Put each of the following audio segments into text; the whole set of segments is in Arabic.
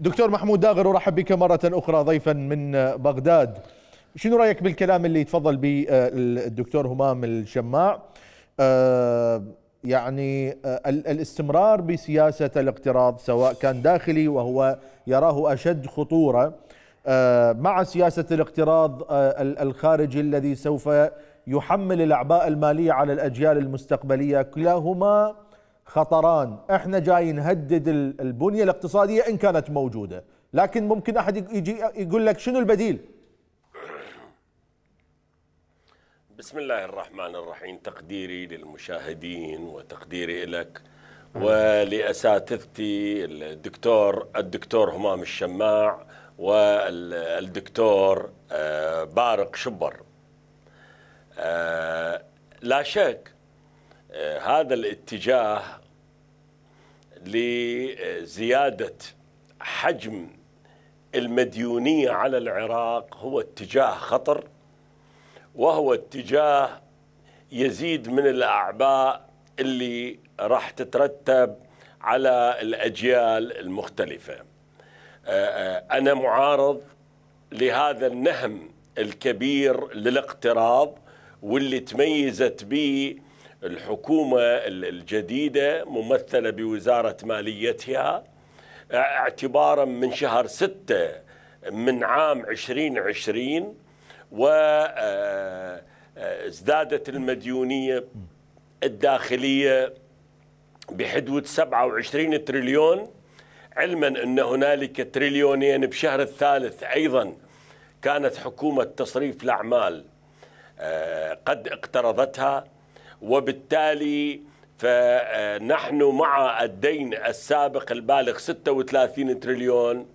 دكتور محمود داغر ارحب بك مره اخرى ضيفا من بغداد شنو رايك بالكلام اللي تفضل به آه، الدكتور همام الشماع آه، يعني آه، الاستمرار بسياسه الاقتراض سواء كان داخلي وهو يراه اشد خطوره مع سياسه الاقتراض الخارجي الذي سوف يحمل الاعباء الماليه على الاجيال المستقبليه كلاهما خطران احنا جاي نهدد البنية الاقتصادية ان كانت موجودة لكن ممكن احد يجي يقول لك شنو البديل بسم الله الرحمن الرحيم تقديري للمشاهدين وتقديري لك ولاساتذتي الدكتور الدكتور همام الشماع والدكتور آه، بارق شبر آه، لا شك هذا الاتجاه لزيادة حجم المديونية على العراق هو اتجاه خطر وهو اتجاه يزيد من الأعباء اللي راح تترتب على الأجيال المختلفة آه، آه، أنا معارض لهذا النهم الكبير للاقتراض واللي تميزت به الحكومة الجديدة ممثلة بوزارة ماليتها اعتبارا من شهر ستة من عام 2020 وازدادت المديونية الداخلية بحدود 27 تريليون علما أن هنالك تريليونين بشهر الثالث أيضا كانت حكومة تصريف الأعمال قد اقترضتها وبالتالي فنحن مع الدين السابق البالغ 36 تريليون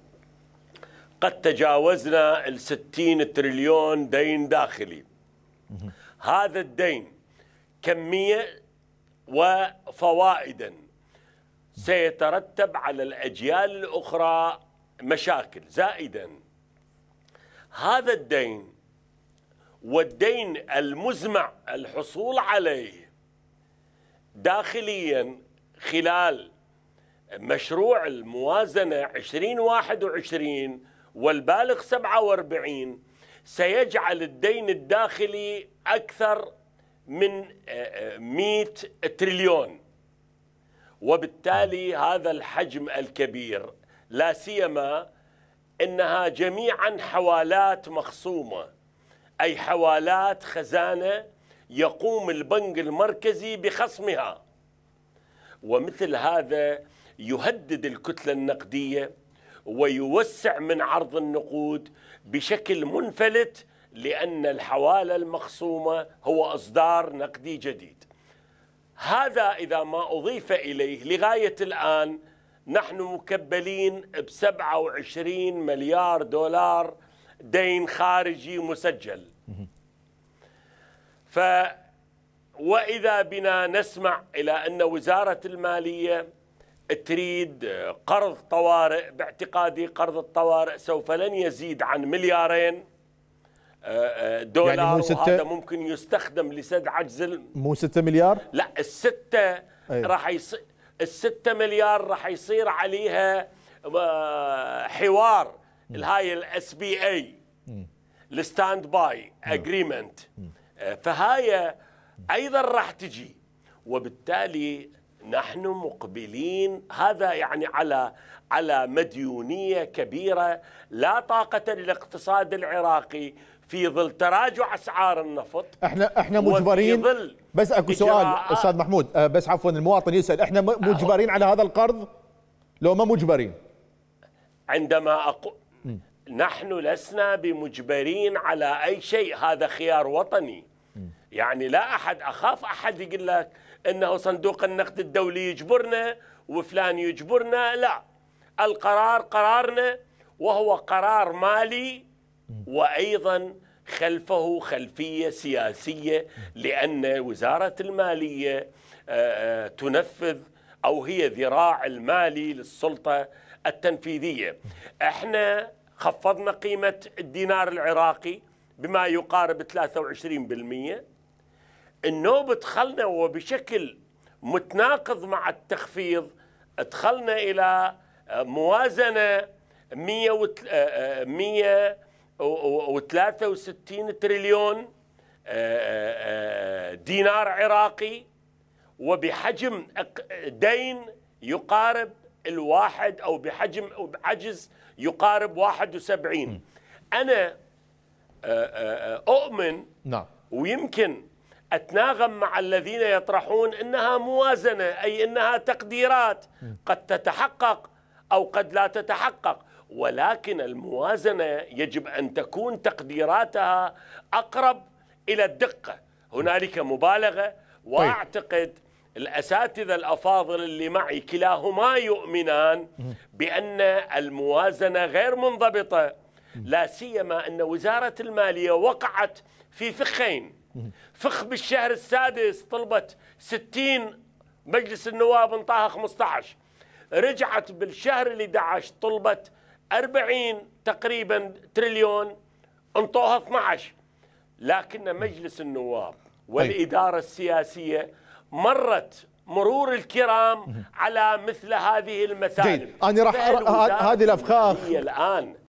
قد تجاوزنا ال 60 تريليون دين داخلي هذا الدين كمية وفوائدا سيترتب على الأجيال الأخرى مشاكل زائدا هذا الدين والدين المزمع الحصول عليه داخليا خلال مشروع الموازنة 2021 والبالغ 47 سيجعل الدين الداخلي أكثر من 100 آه، آه، تريليون وبالتالي هذا الحجم الكبير لا سيما انها جميعا حوالات مخصومه أي حوالات خزانة يقوم البنك المركزي بخصمها ومثل هذا يهدد الكتلة النقدية ويوسع من عرض النقود بشكل منفلت لأن الحوالة المخصومة هو إصدار نقدي جديد هذا إذا ما أضيف إليه لغاية الآن نحن مكبلين ب 27 مليار دولار دين خارجي مسجل ف وإذا بنا نسمع إلى أن وزارة المالية تريد قرض طوارئ باعتقادي قرض الطوارئ سوف لن يزيد عن مليارين آه، آه، دولار يعني مو ستة وهذا ممكن يستخدم لسد عجز مو 6 مليار؟ لا الستة أيوه. راح يصير الستة مليار راح يصير عليها آه، حوار الهاي الاس بي اي الستاند باي اجريمنت آه، فهاي ايضا راح تجي وبالتالي نحن مقبلين هذا يعني على على مديونيه كبيره لا طاقه للاقتصاد العراقي في ظل تراجع اسعار النفط احنا احنا مجبرين ظل بس اكو سؤال استاذ محمود آه، بس عفوا المواطن يسال احنا مجبرين على هذا القرض لو ما مجبرين عندما اقول نحن لسنا بمجبرين على أي شيء هذا خيار وطني يعني لا أحد أخاف أحد يقول لك أنه صندوق النقد الدولي يجبرنا وفلان يجبرنا لا القرار قرارنا وهو قرار مالي وأيضا خلفه خلفية سياسية لأن وزارة المالية آه، آه، تنفذ أو هي ذراع المالي للسلطة التنفيذية احنا خفضنا قيمة الدينار العراقي بما يقارب 23% النوب دخلنا وبشكل متناقض مع التخفيض دخلنا إلى موازنة 163 آه، آه، تريليون آه، دينار عراقي وبحجم دين يقارب الواحد او بحجم أو بعجز يقارب 71 انا آه، آه، اؤمن نعم ويمكن اتناغم مع الذين يطرحون انها موازنه اي انها تقديرات قد تتحقق او قد لا تتحقق ولكن الموازنه يجب ان تكون تقديراتها اقرب الى الدقه هنالك مبالغه طيب. واعتقد الأساتذة الأفاضل اللي معي كلاهما يؤمنان بأن الموازنة غير منضبطة لا سيما أن وزارة المالية وقعت في فخين فخ بالشهر السادس طلبت 60 مجلس النواب انطاها 15 رجعت بالشهر ال 11 طلبت 40 تقريبا تريليون انطوها 12 لكن مجلس النواب طيب. والإدارة السياسية مرت مرور الكرام على مثل هذه المثالب هذه الأفخاخ الآن